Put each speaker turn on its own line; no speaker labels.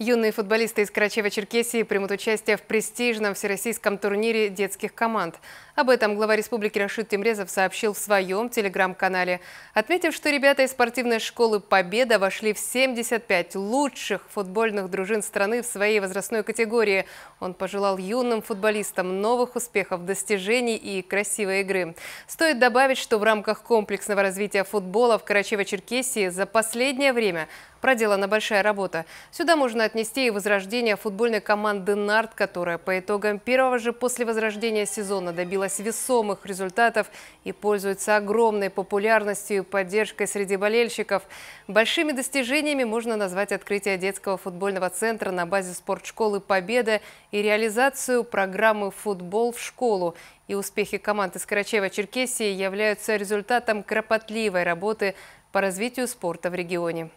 Юные футболисты из Карачева-Черкесии примут участие в престижном всероссийском турнире детских команд. Об этом глава республики Рашид Темрезов сообщил в своем телеграм-канале, отметив, что ребята из спортивной школы «Победа» вошли в 75 лучших футбольных дружин страны в своей возрастной категории. Он пожелал юным футболистам новых успехов, достижений и красивой игры. Стоит добавить, что в рамках комплексного развития футбола в Карачево-Черкесии за последнее время – проделана большая работа. Сюда можно отнести и возрождение футбольной команды «Нарт», которая по итогам первого же после возрождения сезона добилась весомых результатов и пользуется огромной популярностью и поддержкой среди болельщиков. Большими достижениями можно назвать открытие детского футбольного центра на базе спортшколы «Победа» и реализацию программы «Футбол в школу». И успехи команды из Карачаева-Черкесии являются результатом кропотливой работы по развитию спорта в регионе.